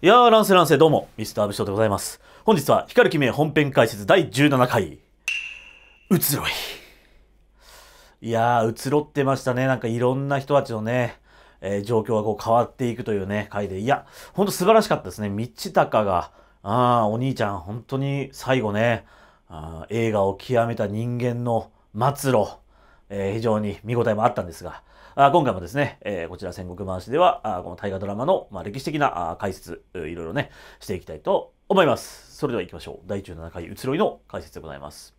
いやー、ランセランセ、どうも、ミスターョ将でございます。本日は、光る君へ本編解説第17回、うつろい。いやー、うつろってましたね。なんかいろんな人たちのね、えー、状況がこう変わっていくというね、回で。いや、ほんと素晴らしかったですね。道高が、ああ、お兄ちゃん、本当に最後ね、あ映画を極めた人間の末路、えー、非常に見応えもあったんですが、あ今回もですね、えー、こちら戦国回しでは、あこの大河ドラマの、まあ、歴史的なあ解説、いろいろね、していきたいと思います。それでは行きましょう。第17回移ろいの解説でございます。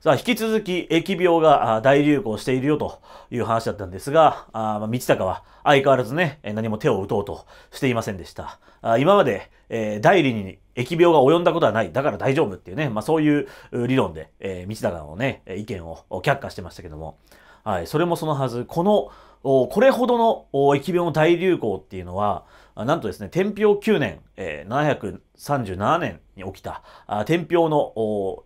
さあ、引き続き疫病が大流行しているよという話だったんですが、あま道高は相変わらずね、何も手を打とうとしていませんでした。あ今まで、えー、代理に疫病が及んだことはない、だから大丈夫っていうね、まあそういう理論で、えー、道高のね、意見を却下してましたけども、はい、それもそのはず、この、これほどの疫病の大流行っていうのは、なんとですね、天平9年、え737年に起きた、天平の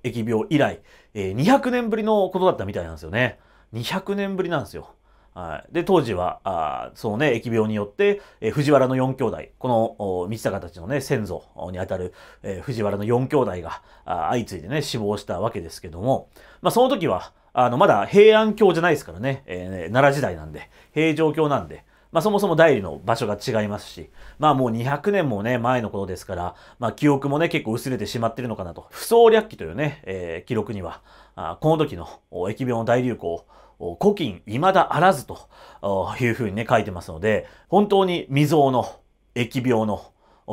疫病以来、え200年ぶりのことだったみたいなんですよね。200年ぶりなんですよ。はい、で当時はあそうね疫病によって、え藤原の4兄弟この道坂たちのね先祖にあたる、え藤原の4兄弟があ相次いでね死亡したわけですけども、まあ、その時はあの、まだ平安京じゃないですからね、えー、奈良時代なんで、平城京なんで、まあそもそも代理の場所が違いますし、まあもう200年もね、前のことですから、まあ記憶もね、結構薄れてしまってるのかなと。不相略記というね、えー、記録には、あこの時の疫病の大流行、古今未だあらずというふうにね、書いてますので、本当に未曾有の疫病の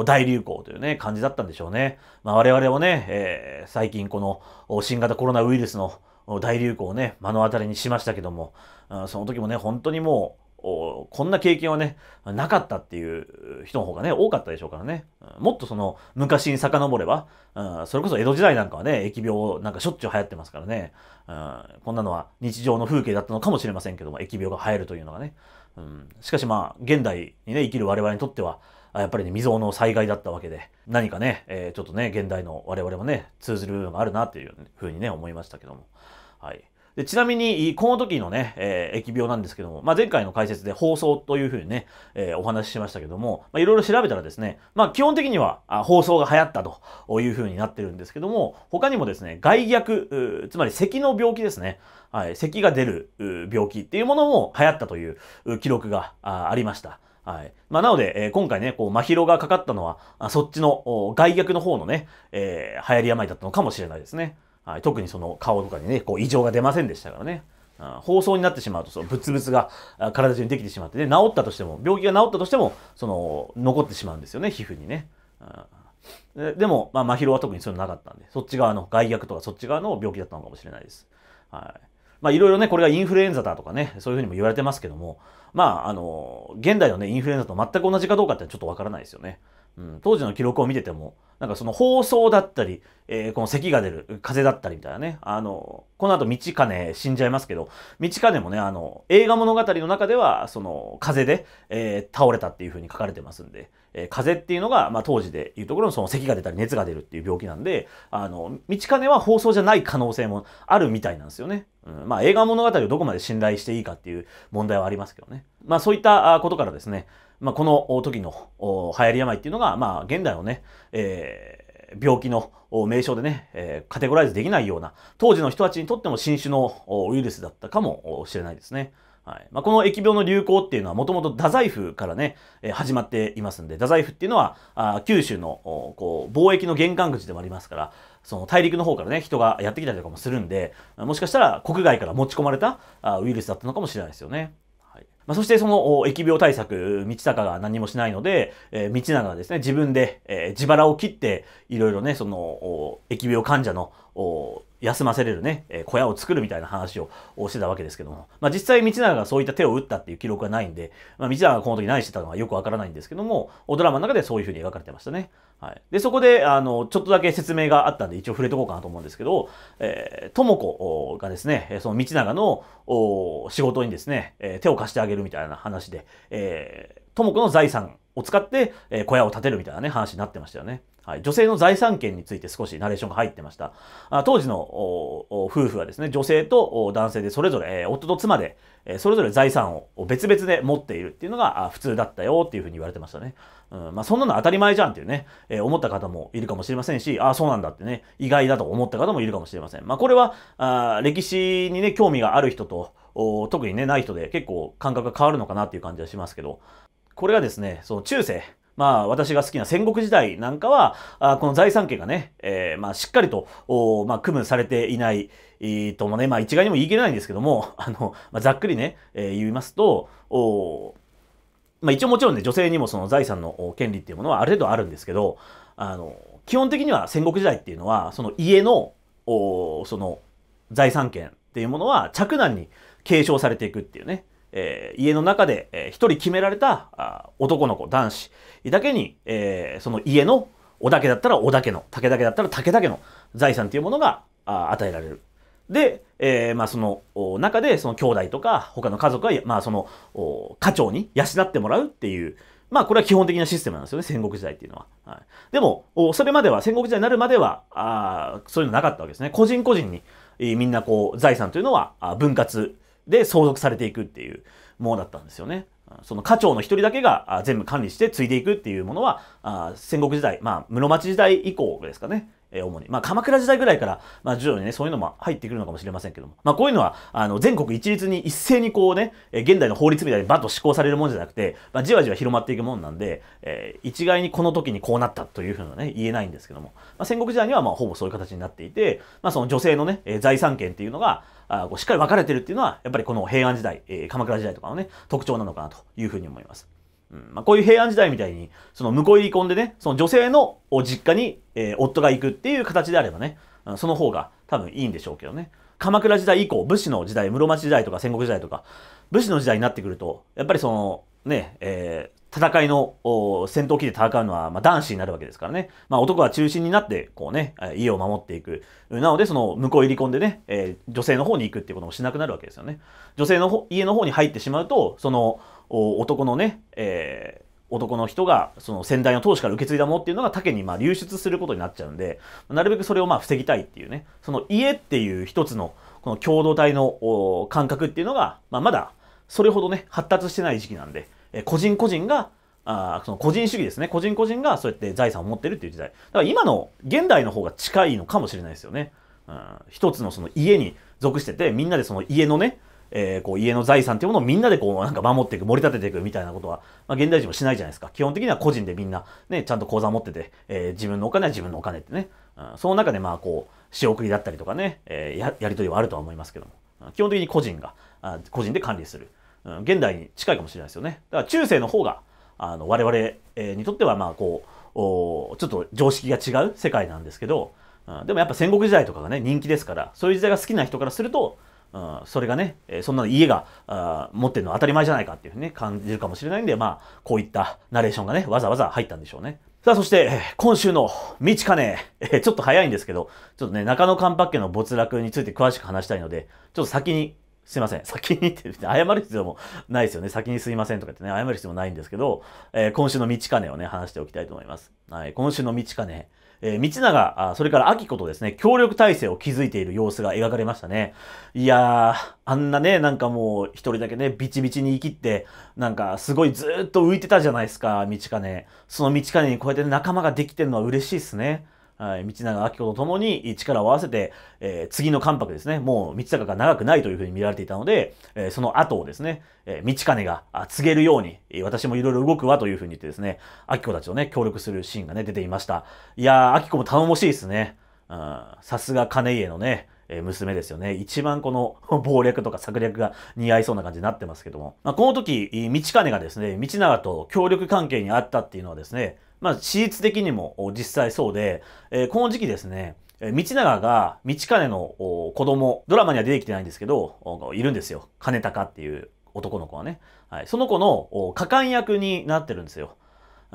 大流行というね、感じだったんでしょうね。まあ、我々もね、えー、最近この新型コロナウイルスの大流行をね、目の当たりにしましたけども、その時もね、本当にもう、こんな経験はね、なかったっていう人の方がね、多かったでしょうからね。もっとその、昔に遡れば、それこそ江戸時代なんかはね、疫病なんかしょっちゅう流行ってますからね、こんなのは日常の風景だったのかもしれませんけども、疫病が流行るというのがね。うん、しかしまあ、現代にね、生きる我々にとっては、やっぱりね、未曾有の災害だったわけで、何かね、えー、ちょっとね、現代の我々もね、通ずる部分があるなっていうふうにね、思いましたけども。はい。でちなみに、この時のね、えー、疫病なんですけども、まあ、前回の解説で放送というふうにね、えー、お話ししましたけども、いろいろ調べたらですね、まあ、基本的にはあ放送が流行ったというふうになってるんですけども、他にもですね、外逆、つまり咳の病気ですね、はい、咳が出る病気っていうものも流行ったという記録がありました。はいまあ、なので、えー、今回ね、こう、まひろがかかったのは、あそっちの外逆の方のね、えー、流行り病だったのかもしれないですね。はい、特にその顔とかにね、こう異常が出ませんでしたからね。放送になってしまうと、そのブツブツが体中にできてしまって、ね、治ったとしても、病気が治ったとしても、その、残ってしまうんですよね、皮膚にね。ででも、まあ、真宙は特にそういうのなかったんで、そっち側の外役とかそっち側の病気だったのかもしれないです。はい。まあ、いろいろね、これがインフルエンザだとかね、そういうふうにも言われてますけども、まあ、あの、現代のね、インフルエンザと全く同じかどうかってちょっとわからないですよね。うん、当時の記録を見てても、なんかその放送だったり、えー、この咳が出る、風だったりみたいなね。あの、この後、道金死んじゃいますけど、道金もね、あの、映画物語の中では、その、風で、えー、倒れたっていう風に書かれてますんで、えー、風っていうのが、まあ当時でいうところのその咳が出たり熱が出るっていう病気なんで、あの、道金は放送じゃない可能性もあるみたいなんですよね。うん、まあ映画物語をどこまで信頼していいかっていう問題はありますけどね。まあそういったことからですね、まあ、この時の流行り病っていうのが、まあ、現代のね、えー、病気の名称でね、えー、カテゴライズできないような、当時の人たちにとっても新種のウイルスだったかもしれないですね。はいまあ、この疫病の流行っていうのはもともと太宰府からね、えー、始まっていますんで、太宰府っていうのはあ九州のこう貿易の玄関口でもありますから、その大陸の方からね、人がやってきたりとかもするんで、もしかしたら国外から持ち込まれたあウイルスだったのかもしれないですよね。まあ、そしてその疫病対策、道高が何もしないので、えー、道長がですね、自分で、えー、自腹を切って、いろいろね、その、疫病患者の、休ませれるね、えー、小屋を作るみたいな話をしてたわけですけども、まあ、実際道長がそういった手を打ったっていう記録はないんで、まあ、道長がこの時何してたのかよくわからないんですけども、ドラマの中でそういうふうに描かれてましたね。はい、でそこであのちょっとだけ説明があったんで一応触れとこうかなと思うんですけど、えー、智子がですねその道長の仕事にですね手を貸してあげるみたいな話で、えー、智子の財産を使って、え小屋を建てるみたいなね、話になってましたよね。はい、女性の財産権について少しナレーションが入ってました。あ当時の夫婦はですね、女性と男性でそれぞれ、え夫と妻で、えそれぞれ財産を別々で持っているっていうのが普通だったよっていうふうに言われてましたね。うんまあ、そんなの当たり前じゃんっていうね、え思った方もいるかもしれませんし、ああ、そうなんだってね、意外だと思った方もいるかもしれません。まあ、これはあ歴史にね、興味がある人と、特にね、ない人で結構感覚が変わるのかなっていう感じはしますけど、これがですね、その中世、まあ私が好きな戦国時代なんかは、あこの財産権がね、えー、まあしっかりと、おまあ区分されていない、えー、ともね、まあ一概にも言い切れないんですけども、あの、まあ、ざっくりね、えー、言いますと、おまあ一応もちろんね、女性にもその財産の権利っていうものはある程度あるんですけど、あの、基本的には戦国時代っていうのは、その家の、おその財産権っていうものは着難に継承されていくっていうね。えー、家の中で、えー、1人決められたあ男の子男子だけに、えー、その家の織田家だったら織田家の武田家だったら武田家の財産というものがあ与えられる。で、えー、まあ、その中でその兄弟とか他の家族は、まあ、その家長に養ってもらうっていう。まあこれは基本的なシステムなんですよね、戦国時代っていうのは。はい、でも、それまでは、戦国時代になるまでは、あそういうのなかったわけですね。個人個人に、えー、みんなこう、財産というのは分割で相続されていくっていうものだったんですよね。その家長の一人だけが全部管理して継いでいくっていうものは、戦国時代、まあ、室町時代以降ですかね。え主に。まあ、鎌倉時代ぐらいから、まあ、徐々にね、そういうのも入ってくるのかもしれませんけども。まあ、こういうのは、あの、全国一律に一斉にこうね、え現代の法律みたいにバッと施行されるもんじゃなくて、まあ、じわじわ広まっていくもんなんで、えー、一概にこの時にこうなったというふうなね、言えないんですけども。まあ、戦国時代には、まあ、ほぼそういう形になっていて、まあ、その女性のね、え財産権っていうのが、あこうしっかり分かれてるっていうのは、やっぱりこの平安時代、えー、鎌倉時代とかのね、特徴なのかなというふうに思います。うんまあ、こういう平安時代みたいに、その婿入り婚でね、その女性の実家に、えー、夫が行くっていう形であればね、その方が多分いいんでしょうけどね。鎌倉時代以降、武士の時代、室町時代とか戦国時代とか、武士の時代になってくると、やっぱりその、ね、え戦いの戦闘機で戦うのは、まあ、男子になるわけですからね、まあ、男は中心になってこう、ね、家を守っていくなのでその向こう入り込んでね、えー、女性の方に行くっていうこともしなくなるわけですよね女性の家の方に入ってしまうとその男のね、えー男の人がその先代の当主から受け継いだものっていうのが他県にま流出することになっちゃうんでなるべくそれをまあ防ぎたいっていうねその家っていう一つのこの共同体の感覚っていうのが、まあ、まだそれほどね発達してない時期なんで個人個人があその個人主義ですね個人個人がそうやって財産を持ってるっていう時代だから今の現代の方が近いのかもしれないですよね、うん、一つのその家に属しててみんなでその家のねえー、こう家の財産というものをみんなでこうなんか守っていく、盛り立てていくみたいなことは、まあ、現代人もしないじゃないですか。基本的には個人でみんな、ね、ちゃんと口座持ってて、えー、自分のお金は自分のお金ってね、うん、その中でまあこう、仕送りだったりとかね、えー、ややり取りはあるとは思いますけども、基本的に個人が、あ個人で管理する。うん、現代に近いかもしれないですよね。だから中世の方が、あの、我々にとっては、まあ、こう、ちょっと常識が違う世界なんですけど、うん、でもやっぱ戦国時代とかがね、人気ですから、そういう時代が好きな人からすると、それがね、えそんなの家があ持ってるのは当たり前じゃないかっていうふうに、ね、感じるかもしれないんで、まあ、こういったナレーションがね、わざわざ入ったんでしょうね。さあ、そして、今週の、道金、えちょっと早いんですけど、ちょっとね、中野関白家の没落について詳しく話したいので、ちょっと先にすいません、先にって謝る必要もないですよね。先にすいませんとか言ってね、謝る必要もないんですけど、えー、今週の道金をね、話しておきたいと思います。はい、今週の道金。えー、道長、それから秋子とですね、協力体制を築いている様子が描かれましたね。いやー、あんなね、なんかもう一人だけね、ビチビチに生きって、なんかすごいずっと浮いてたじゃないですか、道金。その道金にこうやって、仲間ができてるのは嬉しいですね。はい、道長明子と共に力を合わせて、えー、次の関白ですね、もう道長が長くないというふうに見られていたので、えー、その後をですね、えー、道金が告げるように、私もいろいろ動くわというふうに言ってですね、明子たちをね、協力するシーンがね、出ていました。いやー、明子も頼もしいですね。さすが金家のね、え娘ですよね。一番この 謀略とか策略が似合いそうな感じになってますけども。まあ、この時、道金がですね、道長と協力関係にあったっていうのはですね、まあ、史実的にも実際そうで、えー、この時期ですね、道長が道兼の子供、ドラマには出てきてないんですけど、いるんですよ。金高っていう男の子はね。はい、その子の果敢役になってるんですよ。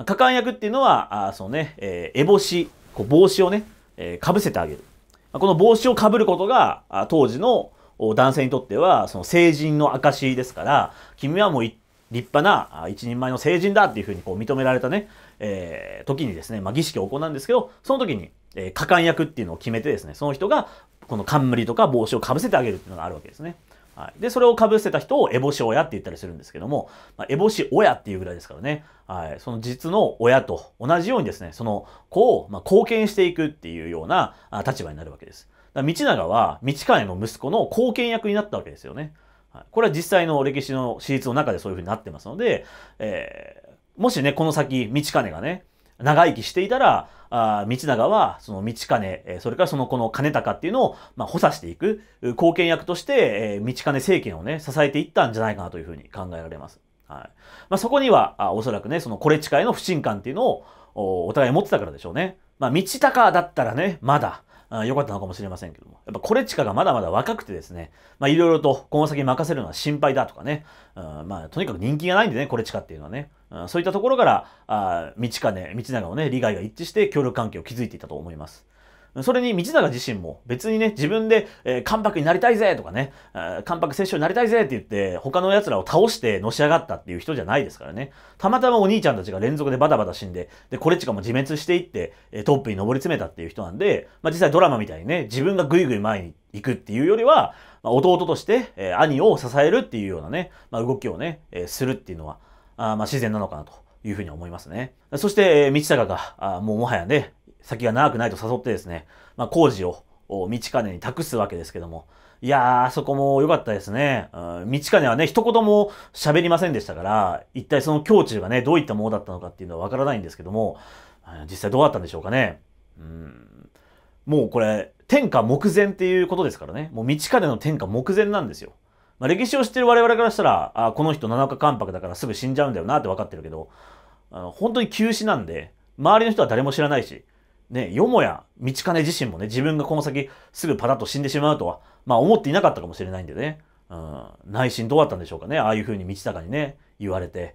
果敢役っていうのは、あそのね、えー、烏帽子、こう帽子をね、えー、かぶせてあげる。この帽子をかぶることが、当時の男性にとっては、その成人の証ですから、君はもう立派な一人前の成人だっていうふうにこう認められたね、えー、時にですね、まあ、儀式を行うんですけど、その時に、えー、果敢役っていうのを決めてですね、その人が、この冠とか帽子をかぶせてあげるっていうのがあるわけですね。はい、で、それをかぶせた人を烏帽子親って言ったりするんですけども、まあ、烏帽子親っていうぐらいですからね、はい、その実の親と同じようにですね、その子をまあ貢献していくっていうようなあ立場になるわけです。だ道長は道金の息子の貢献役になったわけですよね。はい、これは実際の歴史の史実の中でそういうふうになってますので、えーもしね、この先、道金がね、長生きしていたら、あ道長は、その道金、それからそのこの金高っていうのを、まあ、補佐していく、貢献役として、えー、道金政権をね、支えていったんじゃないかなというふうに考えられます。はい。まあ、そこには、あおそらくね、そのこれ近いの不信感っていうのをお、お互い持ってたからでしょうね。まあ、道高だったらね、まだ、良かったのかもしれませんけども、やっぱコレチカがまだまだ若くてですね、まあいろいろとこの先任せるのは心配だとかね、うん、まあとにかく人気がないんでね、コレチカっていうのはね、うん、そういったところから、あ道かね、道長をね、利害が一致して協力関係を築いていたと思います。それに道長自身も別にね、自分で、えー、関白になりたいぜとかね、関白摂政になりたいぜって言って、他の奴らを倒してのし上がったっていう人じゃないですからね。たまたまお兄ちゃんたちが連続でバタバタ死んで、で、これちかも自滅していって、トップに上り詰めたっていう人なんで、まあ実際ドラマみたいにね、自分がぐいぐい前に行くっていうよりは、まあ、弟として、えー、兄を支えるっていうようなね、まあ、動きをね、えー、するっていうのは、あまあ自然なのかなというふうに思いますね。そして、え道高が、あもうもはやね、先が長くないと誘ってですね、まあ、工事を道金に託すわけですけども、いやー、そこも良かったですね。うん、道金はね、一言も喋りませんでしたから、一体その胸中がね、どういったものだったのかっていうのはわからないんですけども、実際どうだったんでしょうかね。うん、もうこれ、天下目前っていうことですからね。もう道金の天下目前なんですよ。まあ、歴史を知ってる我々からしたら、あこの人七日関白だからすぐ死んじゃうんだよなって分かってるけど、あの本当に急死なんで、周りの人は誰も知らないし、ね、よもや、道金自身もね、自分がこの先すぐパタッと死んでしまうとは、まあ思っていなかったかもしれないんでね、うん、内心どうだったんでしょうかね、ああいうふうに道高にね、言われて、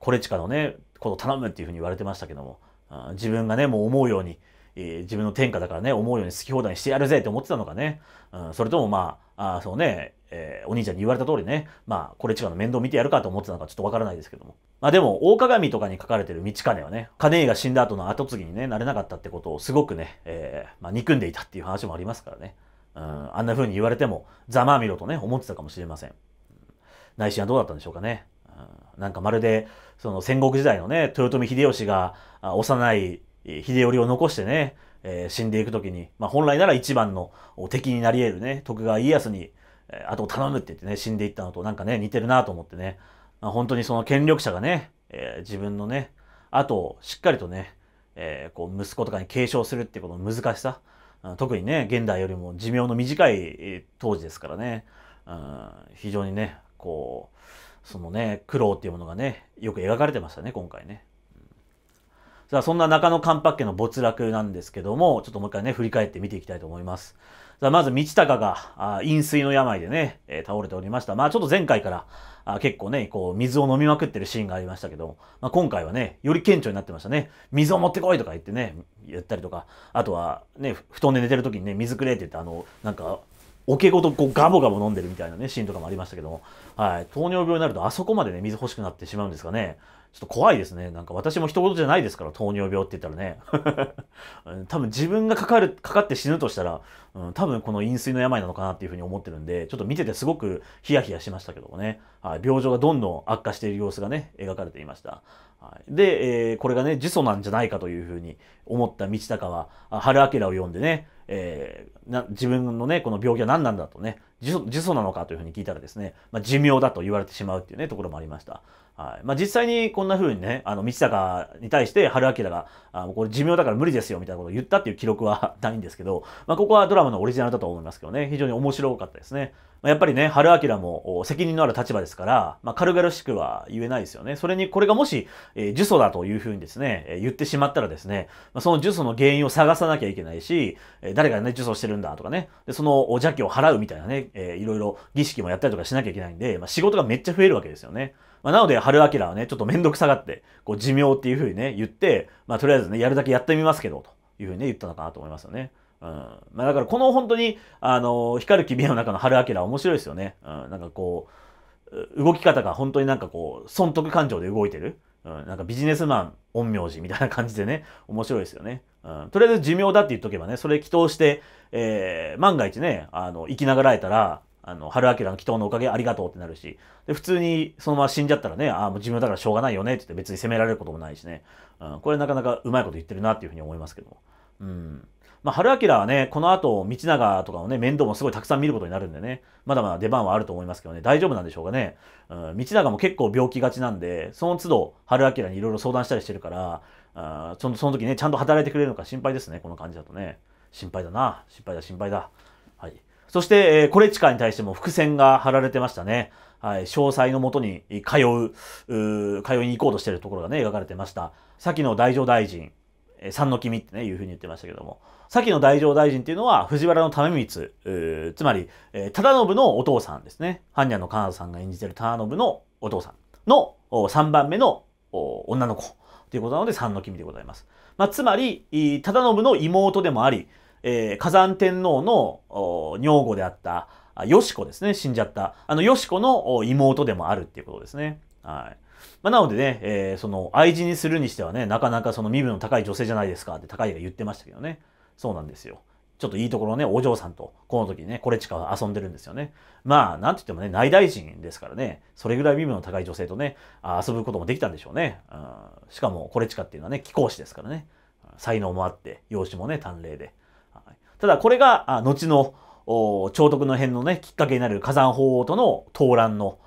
これちかのね、こと頼むっていうふうに言われてましたけども、うん、自分がね、もう思うように、えー、自分の天下だからね、思うように好き放題にしてやるぜって思ってたのかね、うん、それともまあ、あそうね、えー、お兄ちゃんに言われた通りね、まあ、これ違うの面倒見てやるかと思ってたのかちょっとわからないですけども。まあでも、大鏡とかに書かれてる道金はね、金井が死んだ後の後継ぎにね、なれなかったってことをすごくね、えー、まあ、憎んでいたっていう話もありますからね。うん、あんな風に言われても、ざまあみろとね、思ってたかもしれません。内心はどうだったんでしょうかね。うん、なんかまるで、その戦国時代のね、豊臣秀吉が幼い秀頼を残してね、えー、死んでいく時に、まあ、本来なら一番の敵になり得るね、徳川家康に、あと頼むって言ってね、死んでいったのとなんかね、似てるなと思ってね、まあ、本当にその権力者がね、えー、自分のね、後をしっかりとね、えー、こう息子とかに継承するっていうことの難しさ、特にね、現代よりも寿命の短い当時ですからね、うん、非常にね、こう、そのね、苦労っていうものがね、よく描かれてましたね、今回ね。さあ、そんな中野関白家の没落なんですけども、ちょっともう一回ね、振り返って見ていきたいと思います。さあ、まず、道高が、飲水の病でね、えー、倒れておりました。まあ、ちょっと前回から、あ結構ね、こう、水を飲みまくってるシーンがありましたけど、まあ、今回はね、より顕著になってましたね。水を持ってこいとか言ってね、言ったりとか、あとは、ね、布団で寝てる時にね、水くれって言って、あの、なんか、おけごとこうガボガボ飲んでるみたいなね、シーンとかもありましたけども、はい、糖尿病になるとあそこまでね、水欲しくなってしまうんですかね。ちょっと怖いですね。なんか私も一言じゃないですから、糖尿病って言ったらね。多分自分がかかる、かかって死ぬとしたら、うん、多分この飲水の病なのかなっていうふうに思ってるんで、ちょっと見ててすごくヒヤヒヤしましたけどもね。はい、病状がどんどん悪化している様子がね、描かれていました。はい、で、えー、これがね、呪詛なんじゃないかというふうに思った道高は、春明を読んでね、えー、な自分のね、この病気は何なんだとね、自訴なのかというふうに聞いたらですね、まあ、寿命だと言われてしまうっていうね、ところもありました。はい。まあ、実際にこんな風にね、あの、道坂に対して春明が、あこれ寿命だから無理ですよみたいなことを言ったっていう記録は ないんですけど、まあ、ここはドラマのオリジナルだと思いますけどね、非常に面白かったですね。まあ、やっぱりね、春明も責任のある立場ですから、まあ、軽々しくは言えないですよね。それに、これがもし、えー、呪詛だという風にですね、えー、言ってしまったらですね、まあ、その呪詛の原因を探さなきゃいけないし、えー、誰がね、呪詛してるんだとかね、でその邪気を払うみたいなね、えー、いろいろ儀式もやったりとかしなきゃいけないんで、まあ、仕事がめっちゃ増えるわけですよね。まあ、なので、春明はね、ちょっとめんどくさがって、こう、寿命っていうふうにね、言って、まあ、とりあえずね、やるだけやってみますけど、というふうにね、言ったのかなと思いますよね。うん。まあ、だから、この本当に、あの、光る君の中の春明は面白いですよね。うん、なんかこう、動き方が本当になんかこう、損得感情で動いてる。うん、なんかビジネスマン、陰陽師みたいな感じでね、面白いですよね。うん、とりあえず寿命だって言っとけばね、それ祈祷して、えー、万が一ね、あの、生きながらえたら、あの、春明の祈祷のおかげありがとうってなるし、で、普通にそのまま死んじゃったらね、ああ、もう自分だからしょうがないよねって言って別に責められることもないしね、うん、これなかなかうまいこと言ってるなっていうふうに思いますけども。うん。まあ、春明はね、この後、道長とかのね、面倒もすごいたくさん見ることになるんでね、まだまだ出番はあると思いますけどね、大丈夫なんでしょうかね。うん、道長も結構病気がちなんで、その都度、春明にいろいろ相談したりしてるから、あそのその時ね、ちゃんと働いてくれるのか心配ですね、この感じだとね。心配だな。心配だ、心配だ。そして、えー、コレチカに対しても伏線が張られてましたね。はい、詳細のもとに通う通いに行こうとしてるところがね、描かれてました。先の大乗大臣、えー、三の君ってね、いうふうに言ってましたけども、先の大乗大臣っていうのは藤原為光、つまり、えー、忠信のお父さんですね。般若の金田さんが演じてる忠信のお父さんの3番目の女の子ということなので三の君でございます。まあ、つまり、忠信の妹でもあり、えー、火山天皇の女房であった、よしこですね、死んじゃった。あの、よしこの妹でもあるっていうことですね。はい。まあ、なのでね、えー、その、愛人にするにしてはね、なかなかその身分の高い女性じゃないですかって高いが言ってましたけどね。そうなんですよ。ちょっといいところね、お嬢さんと、この時にね、これちか遊んでるんですよね。まあ、なんて言ってもね、内大臣ですからね、それぐらい身分の高い女性とね、遊ぶこともできたんでしょうね。うん、しかも、これちかっていうのはね、貴公子ですからね。才能もあって、容姿もね、端麗で。ただこれが、後の、朝徳の変のね、きっかけになる火山法王との盗乱の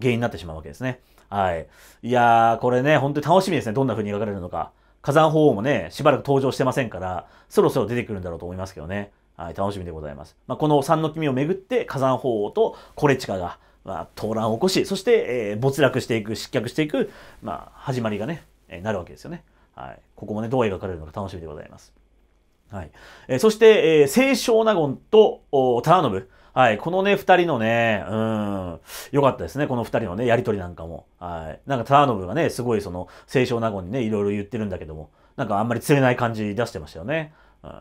原因になってしまうわけですね。はい。いやー、これね、本当に楽しみですね。どんな風に描かれるのか。火山法王もね、しばらく登場してませんから、そろそろ出てくるんだろうと思いますけどね。はい、楽しみでございます。まあ、この三の君をめぐって火山法王とコレチカが、まあ、動乱を起こし、そして、えー、没落していく、失脚していく、まあ、始まりがね、えー、なるわけですよね。はい。ここもね、どう描かれるのか楽しみでございます。はい。えー、そして、えー、清少納言と、お、忠信。はい。このね、二人のね、うん、かったですね。この二人のね、やりとりなんかも。はい。なんか、忠信がね、すごいその、清少納言にね、いろいろ言ってるんだけども、なんかあんまり釣れない感じ出してましたよね。うん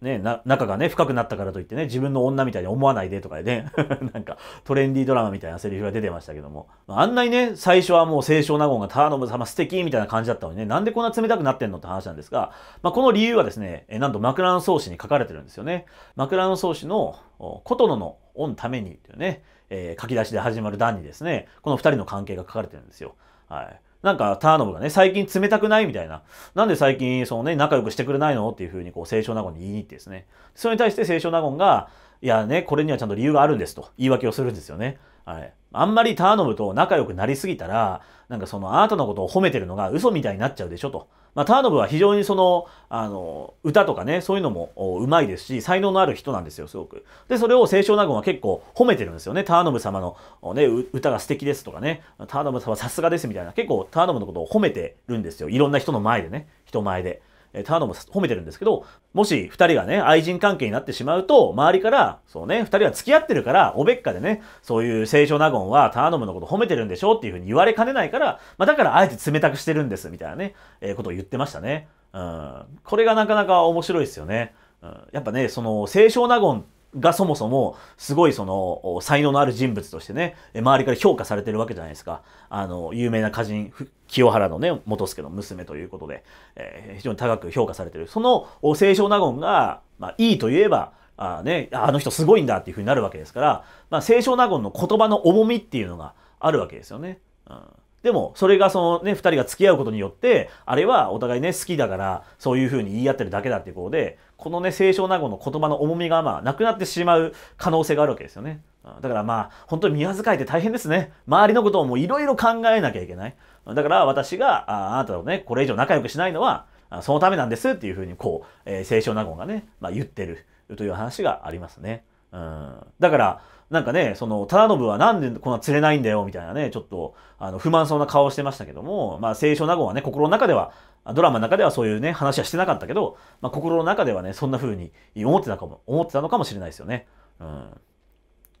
ね、な仲がね、深くなったからといってね、自分の女みたいに思わないでとかね、なんかトレンディードラマみたいなセリフが出てましたけども、あんなにね、最初はもう清少納言が田信様素敵みたいな感じだったのにね、なんでこんな冷たくなってんのって話なんですが、まあ、この理由はですね、えなんと枕草子に書かれてるんですよね。枕草子の琴野の御ためにというね、えー、書き出しで始まる段にですね、この2人の関係が書かれてるんですよ。はい。なんかターノブがね、最近冷たくないみたいな。なんで最近、そのね、仲良くしてくれないのっていうふうに、こう、清少納言に言いに行ってですね。それに対して清少納言が、いやね、これにはちゃんと理由があるんですと言い訳をするんですよね。はい。あんまりターノブと仲良くなりすぎたら、なんかそのあなたのことを褒めてるのが嘘みたいになっちゃうでしょと。まあ、ターノブは非常にその、あの、歌とかね、そういうのもうまいですし、才能のある人なんですよ、すごく。で、それを清少納言は結構褒めてるんですよね。ターノブ様の、ね、歌が素敵ですとかね、ターノブ様さすがですみたいな、結構ターノブのことを褒めてるんですよ。いろんな人の前でね、人前で。えターも褒めてるんですけど、もし2人がね、愛人関係になってしまうと、周りから、そうね、2人は付き合ってるから、おべっかでね、そういう清少納言はターノムのこと褒めてるんでしょうっていうふうに言われかねないから、まあ、だからあえて冷たくしてるんです、みたいなね、えー、ことを言ってましたね。うん。これがなかなか面白いですよね。うん、やっぱね、その、清少納言がそもそもすごいその才能のある人物としてね周りから評価されてるわけじゃないですかあの有名な歌人清原のね元助の娘ということで、えー、非常に高く評価されてるその清少納言が、まあ、いいと言えばあ,、ね、あの人すごいんだっていうふうになるわけですから、まあ、清少納言の言葉の重みっていうのがあるわけですよね。うんでも、それがそのね、二人が付き合うことによって、あれはお互いね、好きだから、そういうふうに言い合ってるだけだっていうことで、このね、清少納言の言葉の重みが、まあ、なくなってしまう可能性があるわけですよね。だからまあ、本当に宮遣いって大変ですね。周りのことをもういろいろ考えなきゃいけない。だから私が、ああなたをね、これ以上仲良くしないのは、そのためなんですっていうふうに、こう、えー、清少納言がね、まあ言ってるという話がありますね。うん。だから、なんかね、その、忠信はなんでこんな釣れないんだよ、みたいなね、ちょっと、あの、不満そうな顔をしてましたけども、まあ、清少納言はね、心の中では、ドラマの中ではそういうね、話はしてなかったけど、まあ、心の中ではね、そんな風に思ってたかも、思ってたのかもしれないですよね。うん。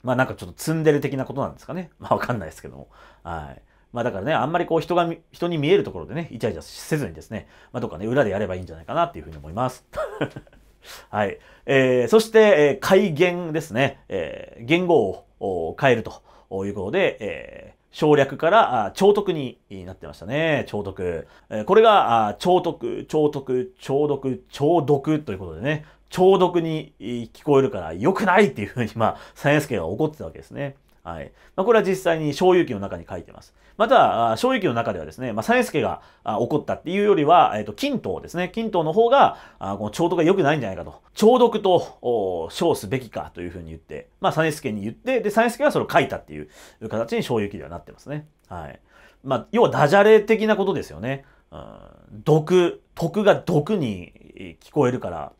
まあ、なんかちょっとツンデレ的なことなんですかね。まあ、わかんないですけども。はい。まあだからね、あんまりこう人が、人に見えるところでね、イチャイチャせずにですね、まあどっかね、裏でやればいいんじゃないかなっていうふうに思います。はい。えー、そして、えー、改元ですね。えー、言語を変えるということで、えー省略からあ、長徳になってましたね。長徳。えこれがあ、長徳、長徳、長徳、長徳ということでね、長徳に聞こえるから良くないっていうふうに、まあ、サイエンス系が怒ってたわけですね。はい。まあ、これは実際に小有記の中に書いてます。または、正義の中ではですね、まあ、スケが起こったっていうよりは、えっ、ー、と、金党ですね。金党の方が、あこの調度が良くないんじゃないかと。調読と称すべきかというふうに言って、まあ、スケに言って、で、スケはそれを書いたっていう形に正義ではなってますね。はい。まあ、要はダジャレ的なことですよね。うん、毒、徳が毒に聞こえるから、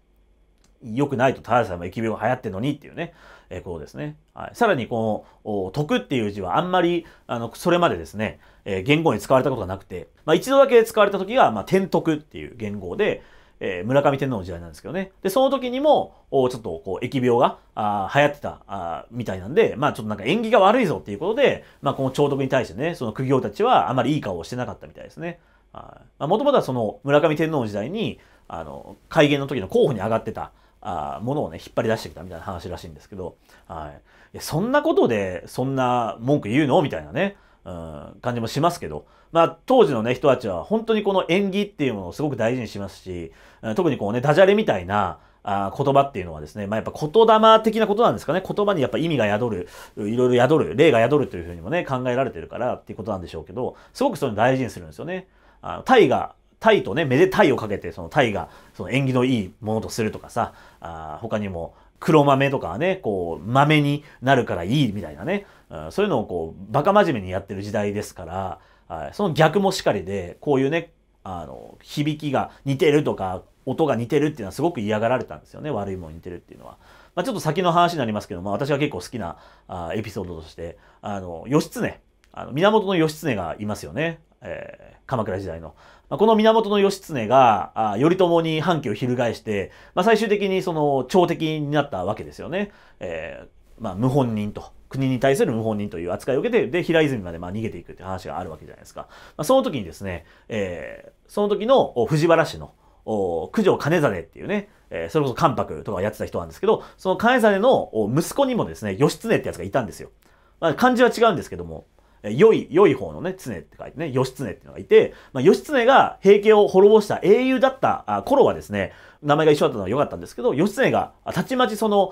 良くないと、たださんも疫病が流行ってるのにっていうね、えこうですね。はい、さらに、この、徳っていう字はあんまり、あの、それまでですね、え言語に使われたことがなくて、まあ、一度だけ使われた時が、まあ、天徳っていう言語で、えー、村上天皇の時代なんですけどね。で、その時にも、おちょっとこう、疫病があ流行ってたあみたいなんで、まあちょっとなんか縁起が悪いぞっていうことで、まあこの朝徳に対してね、その苦行たちはあまりいい顔をしてなかったみたいですね。もともとはその村上天皇の時代に、あの、改元の時の候補に上がってた、あものをね、引っ張り出してきたみたいな話らしいんですけど、はい。いや、そんなことで、そんな文句言うのみたいなね、うん、感じもしますけど、まあ、当時のね、人たちは本当にこの縁起っていうものをすごく大事にしますし、特にこうね、ダジャレみたいな、あ言葉っていうのはですね、まあ、やっぱ言霊的なことなんですかね。言葉にやっぱ意味が宿る、いろいろ宿る、霊が宿るというふうにもね、考えられてるからっていうことなんでしょうけど、すごくその大事にするんですよね。あの、タイがタイとね、めでたいをかけて、そのタイが、その縁起のいいものとするとかさ、あ他にも、黒豆とかはね、こう、豆になるからいいみたいなね、そういうのをこう、バカ真面目にやってる時代ですから、その逆もしかりで、こういうね、あの、響きが似てるとか、音が似てるっていうのはすごく嫌がられたんですよね、悪いもの似てるっていうのは。まあ、ちょっと先の話になりますけど、まあ、私が結構好きなあエピソードとして、あの、義経、あの源義経がいますよね、えー、鎌倉時代の。まこの源義経があ頼朝に反旗を翻して、まあ、最終的にその朝敵になったわけですよね。えー、まあ、無本人と。国に対する無本人という扱いを受けて、で、平泉までまあ逃げていくっていう話があるわけじゃないですか。まあ、その時にですね、えー、その時の藤原氏の九条兼実っていうね、えー、それこそ関白とかやってた人なんですけど、その兼実の息子にもですね、義経ってやつがいたんですよ。まあ、漢字は違うんですけども、良い、良い方のね、常って書いてね、義経っていうのがいて、まあ、義経が平家を滅ぼした英雄だった頃はですね、名前が一緒だったのは良かったんですけど、義経がたちまちその、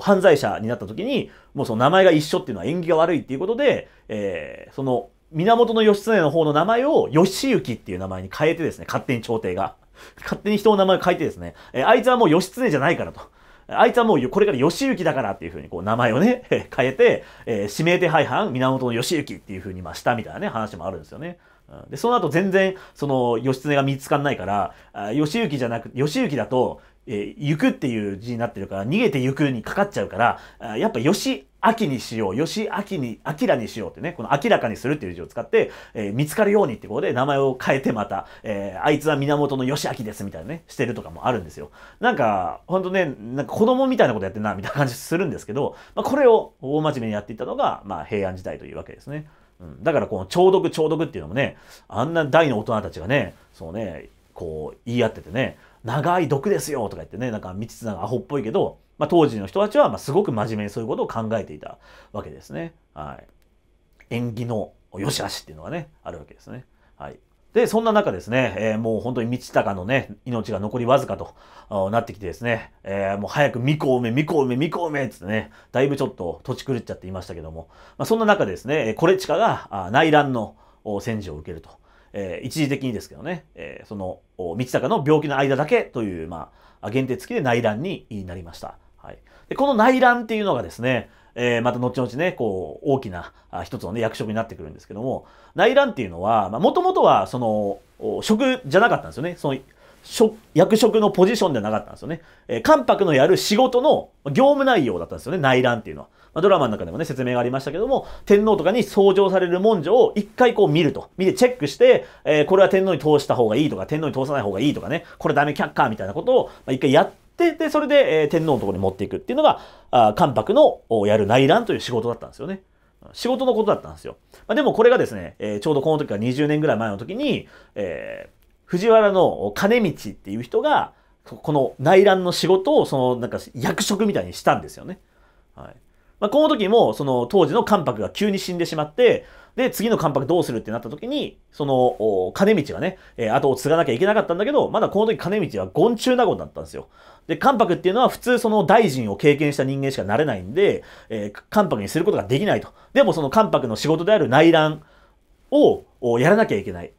犯罪者になった時に、もうその名前が一緒っていうのは縁起が悪いっていうことで、えー、その、源義経の方の名前を義行っていう名前に変えてですね、勝手に朝廷が。勝手に人の名前を変えてですね、えー、あいつはもう義経じゃないからと。あいつはもうこれから義行だからっていうふうにこう名前をね、変えて、えー、指名手配犯、源義行っていうふうにまあしたみたいなね、話もあるんですよね。で、その後全然、その、義経が見つかんないから、義行じゃなく、義行だと、えー、行くっていう字になってるから、逃げて行くにかかっちゃうから、あやっぱ義秋にしよう、よし秋に、明らにしようってね、この明らかにするっていう字を使って、えー、見つかるようにってことで名前を変えてまた、えー、あいつは源のよしあですみたいなね、してるとかもあるんですよ。なんか、ほんとね、なんか子供みたいなことやってんな、みたいな感じするんですけど、まあ、これを大真面目にやっていたのが、まあ平安時代というわけですね。うん、だからこの聴読聴読っていうのもね、あんな大の大人たちがね、そうね、こう言い合っててね、長い毒ですよとか言ってね、なんか道綱がアホっぽいけど、まあ、当時の人たちはますごく真面目にそういうことを考えていたわけですね。はい、縁起の良し悪しっていうのがねあるわけですね。はい、で、そんな中ですね、えー、もう本当に道高のね、命が残りわずかとなってきてですね、えー、もう早く巫女梅、巫女梅、巫女めっつってね、だいぶちょっと土地狂っちゃっていましたけども、まあ、そんな中ですね、コレチカが内乱の戦時を受けると。えー、一時的にですけどね、えその道高の病気の間だけという、まあ、限定付きで内乱になりました。はい、でこの内乱っていうのがですね、えー、また後々ね、こう、大きなあ一つのね、役職になってくるんですけども、内乱っていうのは、もともとは、その、職じゃなかったんですよね。その役職のポジションではなかったんですよね。えー、関白のやる仕事の業務内容だったんですよね、内乱っていうのは。まあ、ドラマの中でもね、説明がありましたけども、天皇とかに創上される文書を一回こう見ると。見てチェックして、えー、これは天皇に通した方がいいとか、天皇に通さない方がいいとかね、これダメ却下みたいなことを、ま一回やって、で、で、それで、えー、天皇のところに持っていくっていうのが、あ関白のやる内乱という仕事だったんですよね。仕事のことだったんですよ。まあ、でもこれがですね、えー、ちょうどこの時から20年ぐらい前の時に、えー、藤原の金道っていう人が、この内乱の仕事を、その、なんか役職みたいにしたんですよね。はい。まあ、この時も、その当時の関白が急に死んでしまって、で、次の関白どうするってなった時に、その、金道がね、えー、後を継がなきゃいけなかったんだけど、まだこの時金道は権中納言だったんですよ。で、関白っていうのは普通その大臣を経験した人間しかなれないんで、えー、関白にすることができないと。でもその関白の仕事である内乱をやらなきゃいけない。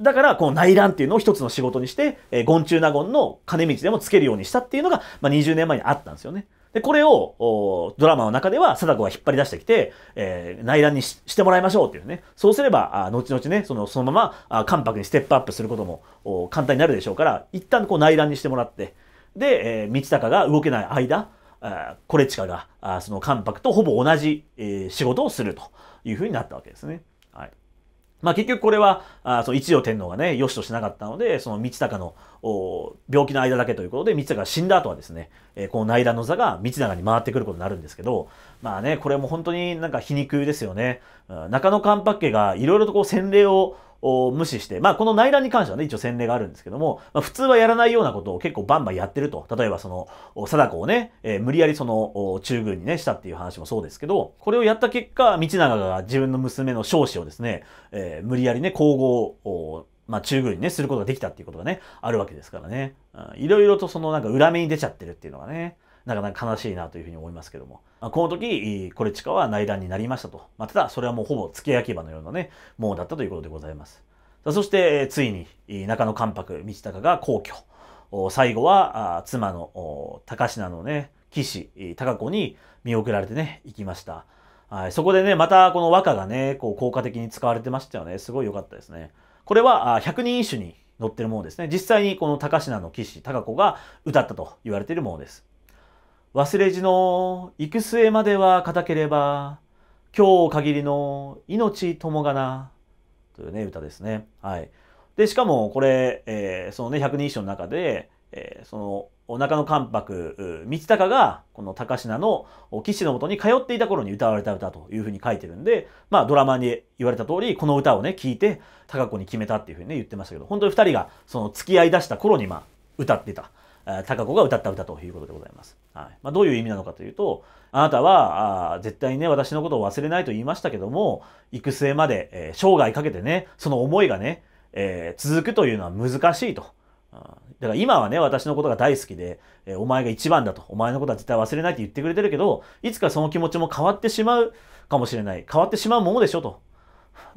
だから、この内乱っていうのを一つの仕事にして、えー、権中納言の金道でもつけるようにしたっていうのが、まあ、20年前にあったんですよね。で、これを、ドラマの中では、貞子が引っ張り出してきて、えー、内乱にしてもらいましょうっていうね。そうすれば、あ後々ね、その、そのまま、あ関白にステップアップすることも、簡単になるでしょうから、一旦こう内乱にしてもらって、で、えー、道高が動けない間、あコレチカが、あその関白とほぼ同じ、えー、仕事をするというふうになったわけですね。まあ結局これは、あその一条天皇がね、良しとしなかったので、その道隆の病気の間だけということで、道高が死んだ後はですね、えー、この内乱の座が道長に回ってくることになるんですけど、まあね、これも本当になんか皮肉ですよね。中野関白家がいろいろとこう洗礼をを無視して、まあこの内乱に関してはね、一応先例があるんですけども、まあ、普通はやらないようなことを結構バンバンやってると。例えばその、貞子をね、えー、無理やりその、中軍にね、したっていう話もそうですけど、これをやった結果、道長が自分の娘の彰子をですね、えー、無理やりね、皇后を、まあ、中軍にね、することができたっていうことがね、あるわけですからね。いろいろとそのなんか裏目に出ちゃってるっていうのがね、なかなか悲しいなというふうに思いますけども、まあ、この時コレチカは内乱になりましたと、まあ、ただそれはもうほぼ付け焼き場のようなねものだったということでございますそしてついに中野関白道隆が皇居最後は妻の高階のね士、高子に見送られてね行きましたはい、そこでね、またこの和歌がね、こう効果的に使われてましたよね。すごい良かったですね。これは百人一首に載ってるものですね。実際にこの高階の騎士、高子が歌ったと言われているものです。忘れじの行く末までは固ければ、今日限りの命ともがな、というね、歌ですね。はい。で、しかもこれ、えー、そのね、百人一首の中で、えー、その、お腹の関白、道隆が、この高階の騎士のもとに通っていた頃に歌われた歌というふうに書いてるんで、まあドラマに言われた通り、この歌をね、聞いて、高子に決めたっていうふうにね、言ってましたけど、本当に二人が、その付き合い出した頃に、まあ、歌ってた。高子が歌った歌ということでございます。はいまあ、どういう意味なのかというと、あなたはあ絶対にね、私のことを忘れないと言いましたけども、育成まで、えー、生涯かけてね、その思いがね、えー、続くというのは難しいと。だから今はね、私のことが大好きで、えー、お前が一番だと、お前のことは絶対忘れないって言ってくれてるけど、いつかその気持ちも変わってしまうかもしれない。変わってしまうものでしょと。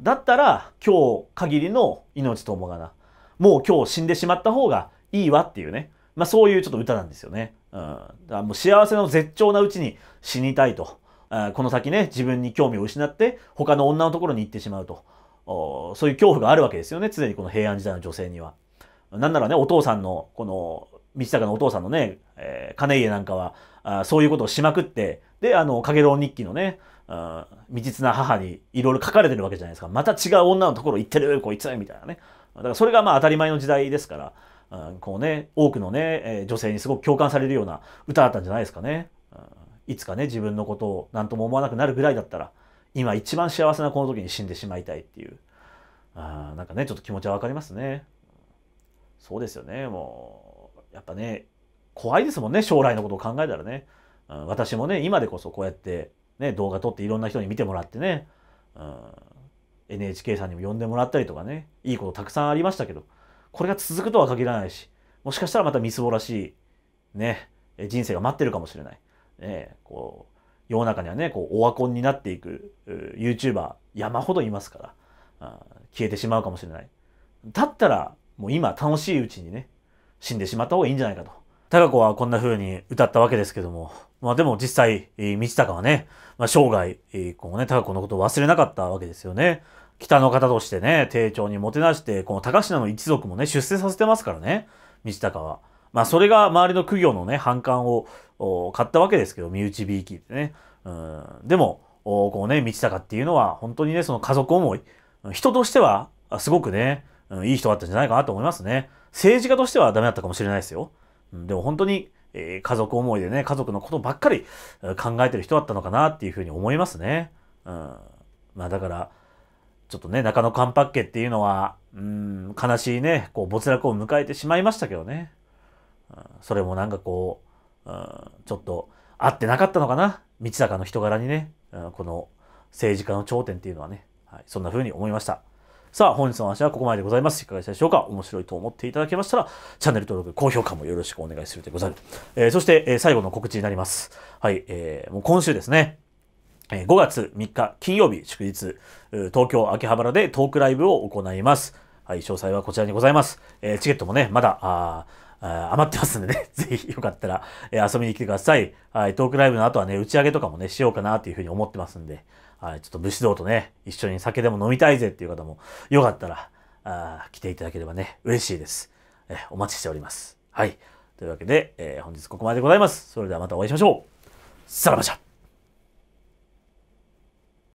だったら、今日限りの命ともがな。もう今日死んでしまった方がいいわっていうね。まあ、そういうちょっと歌なんですよね。うん、もう幸せの絶頂なうちに死にたいと。あこの先ね、自分に興味を失って、他の女のところに行ってしまうと。そういう恐怖があるわけですよね。常にこの平安時代の女性には。なんならね、お父さんの、この、道高のお父さんのね、えー、金家なんかはあ、そういうことをしまくって、で、あの、かげろう日記のね、未実な母にいろいろ書かれてるわけじゃないですか。また違う女のところ行ってる、こいつ、みたいなね。だからそれがまあ当たり前の時代ですから、こうね、多くのね、え女性にすごく共感されるような歌だったんじゃないですかね。いつかね、自分のことを何とも思わなくなるぐらいだったら、今一番幸せなこの時に死んでしまいたいっていう。あなんかね、ちょっと気持ちはわかりますね。そうですよね、もう。やっぱね、怖いですもんね、将来のことを考えたらね。うん、私もね、今でこそこうやって、ね、動画撮っていろんな人に見てもらってね、うん、NHK さんにも呼んでもらったりとかね、いいことたくさんありましたけど、これが続くとは限らないし、もしかしたらまたみすぼらしい、ね、人生が待ってるかもしれない。ね、こう、世の中にはね、こう、オワコンになっていく YouTuber 山ほどいますから、消えてしまうかもしれない。だったら、もう今楽しいうちにね、死んでしまった方がいいんじゃないかと。高子はこんな風に歌ったわけですけども、まあでも実際、道高はね、まあ、生涯、このね、高子のことを忘れなかったわけですよね。北の方としてね、丁重にもてなして、この高階の一族もね、出世させてますからね、道隆は。まあ、それが周りの苦行のね、反感を買ったわけですけど、身内びいきってね。うん、でも、こうね、道隆っていうのは、本当にね、その家族思い、人としては、すごくね、うん、いい人だったんじゃないかなと思いますね。政治家としてはダメだったかもしれないですよ。うん、でも本当に、え家族思いでね、家族のことばっかり考えてる人だったのかなっていうふうに思いますね。うん、まあだから、ちょっとね、中野カンパッケっていうのは、うん、悲しいね、こう、没落を迎えてしまいましたけどね。うん、それもなんかこう、うん、ちょっと合ってなかったのかな。道坂の人柄にね、うん、この政治家の頂点っていうのはね、はい、そんな風に思いました。さあ、本日の話はここまででございます。いかがでしたでしょうか面白いと思っていただけましたら、チャンネル登録、高評価もよろしくお願いするでござる。えー、そして、えー、最後の告知になります。はい、えー、もう今週ですね、5月3日金曜日祝日、東京秋葉原でトークライブを行います。はい、詳細はこちらにございます。えー、チケットもね、まだ、あ余ってますんでね、ぜひよかったら、えー、遊びに来てください。はい、トークライブの後はね、打ち上げとかもね、しようかなというふうに思ってますんで、はい、ちょっと武士道とね、一緒に酒でも飲みたいぜっていう方も、よかったら、あ来ていただければね、嬉しいです。えー、お待ちしております。はい。というわけで、え本日ここまででございます。それではまたお会いしましょう。さらばじゃ。